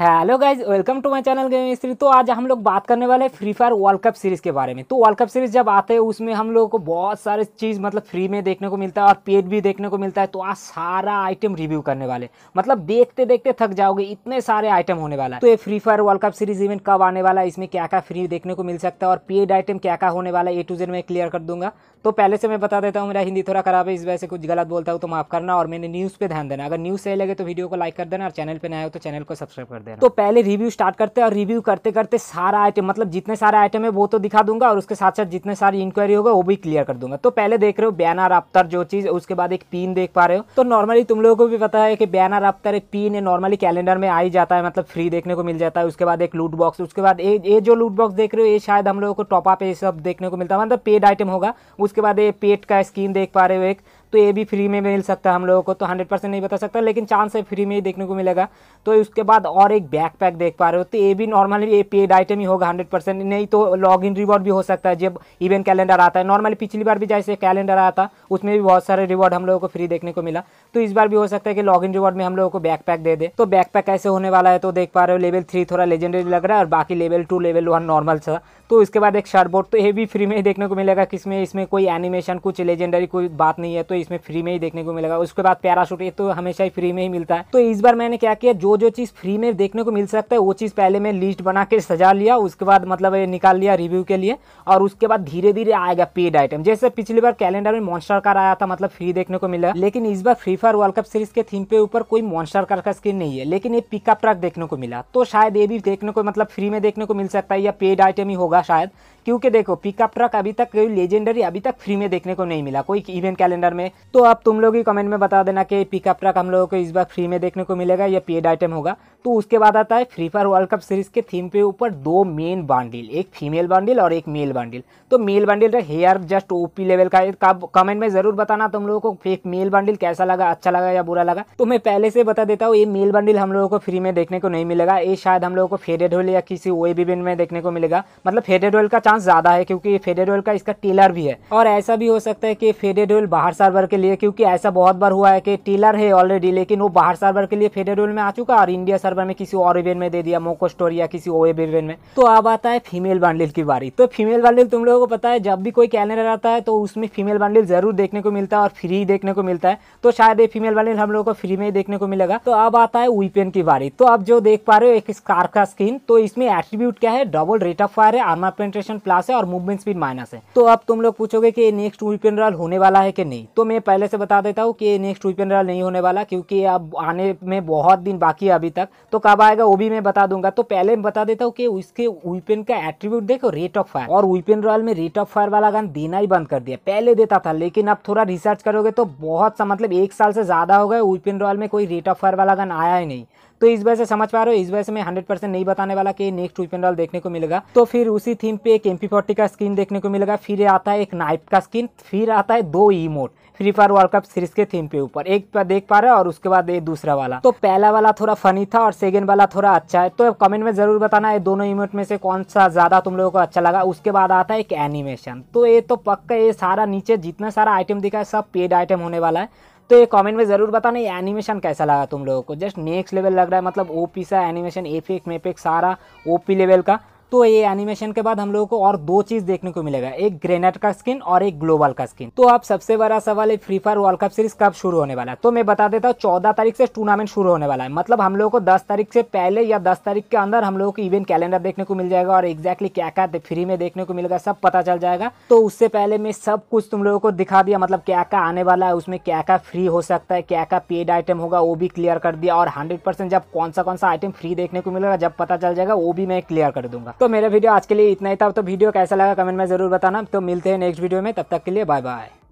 hello guys welcome to my channel Game Mistri तो आज हम लोग बात करने वाले हैं Free Fire World Cup Series के बारे में तो वर्ल्ड कप सीरीज़ जब आते हैं उसमें हम लोगों को बहुत सारे चीज़ मतलब फ्री में देखने को मिलता है और पेड भी देखने को मिलता है तो आज सारा आइटम रिव्यू करने वाले मतलब देखते देखते थक जाओगे इतने सारे आइटम होने वाला है तो ये Free Fire World Cup Series event कब आने वाला है इसमें क्या क्या फ्री देखने को मिल सकता है और पेड आइटम क्या क्या होने वाला है ए टू जेड मैं क्लियर कर दूंगा तो पहले से मैं बता देता हूँ मेरा हिंदी थोड़ा खराब है इस वजह से कुछ गलत बोलता हूँ तो माफ़ करना और मैंने न्यूज़ पर ध्यान देना अगर न्यूज़ सही लगे तो वीडियो को लाइक कर देना और चैनल पर नया हो तो चैनल को सब्सक्राइब दे रहा तो पहले रिव्यू स्टार्ट करते हैं और रिव्यू करते करते सारा आइटम मतलब जितने सारे आइटम है वो तो दिखा दूंगा और उसके साथ साथ जितने सारी इंक्वायरी होगा वो भी क्लियर कर दूंगा तो पहले देख रहे हो बैनर अफ्तर जो चीज़ उसके बाद एक पिन देख पा रहे हो तो नॉर्मली तुम लोगों को भी पता है कि बैनर अफ्तर एक पिन है नॉर्मली कैलेंडर में आ ही जाता है मतलब फ्री देखने को मिल जाता है उसके बाद एक लूट बॉक्स उसके बाद ये जो लूट बॉक्स देख रहे हो ये शायद हम लोगों को टॉपअप ये सब देखने को मिलता है मतलब पेड आइटम होगा उसके बाद ये पेट का स्किन देख पा रहे हो एक तो ये भी फ्री में मिल सकता है हम लोगों को तो हंड्रेड परसेंट नहीं बता सकता लेकिन चांस है फ्री में ही देखने को मिलेगा तो उसके बाद और एक बैकपैक देख पा रहे हो तो ये भी नॉर्मली ये पेड आइटम ही होगा हंड्रेड परसेंट नहीं तो लॉग इन रिवॉर्ड भी हो सकता है जब इवेंट कैलेंडर आता है नॉर्मली पिछली बार भी जैसे कैलेंडर आया था उसमें भी बहुत सारे रिवॉर्ड हम लोगों को फ्री देखने को मिला तो इस बार भी हो सकता है कि लॉग इन रिवॉर्ड में हम लोगों को बैकपैक दे दे तो बैकपैक कैसे होने वाला है तो देख पा रहे हो लेवल थ्री थोड़ा लेजेंडरी लग रहा है और बाकी level two level one normal था तो इसके बाद एक शर्ट बोर्ड तो ये भी फ्री में ही देखने को मिलेगा किसमें इसमें कोई एनिमेशन कुछ लेजेंडरी कोई बात नहीं है तो इसमें फ्री में ही देखने को मिलेगा उसके बाद पैराशूट ये तो हमेशा ही फ्री में ही मिलता है तो इस बार मैंने क्या किया जो जो चीज़ फ्री में देखने को मिल सकता है वो चीज़ पहले मैं लिस्ट बना के सजा लिया उसके बाद मतलब ये निकाल लिया रिव्यू के लिए और उसके बाद धीरे धीरे आएगा पेड आइटम जैसे पिछली बार कैलेंडर में मॉन्स्टर कार आया था मतलब फ्री देखने को मिला लेकिन इस बार Free Fire World Cup Series के थीम पे ऊपर कोई मॉन्स्टर कार का स्किन नहीं है लेकिन ये पिकअप ट्रक देखने को मिला तो शायद ये भी देखने को मतलब फ्री में देखने को मिल सकता है या पेड आइटम ही होगा शायद क्योंकि देखो पिकअप ट्रक अभी तक लेजेंडरी अभी तक फ्री में देखने को नहीं मिला कोई इवेंट कैलेंडर में में तो आप तुम लोग ही कमेंट में बता देना कि पिकअप ट्रक हम लोगों को इस बार फ्री में देखने को मिलेगा या पेड आइटम होगा तो उसके बाद आता है Free Fire World Cup Series के थीम पे ऊपर दो मेन बांडिल एक फीमेल बांडिल और एक मेल बांडिल तो male bundle here just OP level का कमेंट में जरूर बताना तुम लोगों को एक मेल बांडिल कैसा लगा अच्छा लगा या बुरा लगा तो मैं पहले से बता देता हूँ ये मेल बांडिल हम लोगों को फ्री में देखने को नहीं मिलेगा ये शायद हम लोगों को फेडेड होल या किसी वे भी में देखने को मिलेगा मतलब फेडेड होल का चांस ज्यादा है क्योंकि फेडेड होल का इसका टेलर भी है और ऐसा भी हो सकता है कि फेडेड होल बाहर साल सर्वर के लिए क्योंकि ऐसा बहुत बार हुआ है कि टीलर है ऑलरेडी लेकिन वो बाहर सर्वर के लिए फेडरल में आ चुका और इंडिया सर्वर में किसी और इवेंट में दे दिया मोको स्टोर या किसी और इवेंट में तो अब आता है फीमेल बंडल की बारी तो फीमेल बंडल तुम लोगों को पता है जब भी कोई कैलेंडर आता है तो उसमें फीमेल बंडल जरूर देखने को मिलता है और फ्री देखने को मिलता है तो शायद ये फीमेल बंडल हम लोगों को फ्री में ही देखने को मिलेगा तो अब आता है वीपेन की बारी तो अब जो देख पा रहे हो एक स्कार का स्क्रीन तो इसमें एट्रीब्यूट क्या है डबल रेट ऑफ फायर है आर्मा पेंट्रेशन प्लस है और मूवमेंट स्पीड माइनस है तो अब तुम लोग पूछोगे कि नेक्स्ट वीपेन रॉल होने वाला है कि नहीं तो मैं पहले से बता देता हूँ कि नेक्स्ट वीक पेनड्राइव नहीं होने वाला क्योंकि अब आने में बहुत दिन बाकी है अभी तक तो कब आएगा वो भी मैं बता दूंगा तो पहले बता देता हूँ कि उसके वीपेन का एट्रीब्यूट देखो रेट ऑफ फायर और वीपेन रॉयल में रेट ऑफ फायर वाला गन देना ही बंद कर दिया पहले देता था लेकिन अब थोड़ा रिसर्च करोगे तो बहुत सा मतलब एक साल से ज़्यादा हो गए वीपेन रॉयल में कोई रेट ऑफ फायर वाला गन आया ही नहीं तो इस वजह से समझ पा रहे हो इस वजह से मैं हंड्रेड परसेंट नहीं बताने वाला कि नेक्स्ट वीक देखने को मिलेगा तो फिर उसी थीम पे एक एम का स्किन देखने को मिलेगा फिर आता है एक नाइफ का स्किन फिर आता है दो emote Free Fire World Cup Series के थीम पे ऊपर एक पर देख पा रहे हैं और उसके बाद ये दूसरा वाला तो पहला वाला थोड़ा फनी था और सेकेंड वाला थोड़ा अच्छा है तो कमेंट में जरूर बताना है दोनों इमोट में से कौन सा ज्यादा तुम लोगों को अच्छा लगा उसके बाद आता है एक एनिमेशन तो ये तो पक्का ये सारा नीचे जितना सारा आइटम दिखा है सब पेड आइटम होने वाला है तो ये कमेंट में ज़रूर बताना ये एनिमेशन कैसा लगा तुम लोगों को जस्ट नेक्स्ट लेवल लग रहा है मतलब ओपी सा एनिमेशन एफेक्ट मेफेक्ट सारा ओपी लेवल का तो ये एनिमेशन के बाद हम लोगों को और दो चीज देखने को मिलेगा एक ग्रेनेड का स्किन और एक ग्लोबल का स्किन तो अब सबसे बड़ा सवाल है Free Fire World Cup Series कब शुरू होने वाला है तो मैं बता देता हूँ चौदह तारीख से टूर्नामेंट शुरू होने वाला है मतलब हम लोग को दस तारीख से पहले या दस तारीख के अंदर हम लोगों को इवेंट कैलेंडर देखने को मिल जाएगा और एग्जैक्टली क्या क्या फ्री में देखने को मिलेगा सब पता चल जाएगा तो उससे पहले मैं सब कुछ तुम लोगों को दिखा दिया मतलब क्या क्या आने वाला है उसमें क्या क्या फ्री हो सकता है क्या क्या पेड आइटम होगा वो भी क्लियर कर दिया और हंड्रेड जब कौन सा कौन सा आइटम फ्री देखने को मिलेगा जब पता चल जाएगा वो भी मैं क्लियर कर दूंगा तो मेरा वीडियो आज के लिए इतना ही था तो वीडियो कैसा लगा कमेंट में ज़रूर बताना तो मिलते हैं नेक्स्ट वीडियो में तब तक के लिए बाय बाय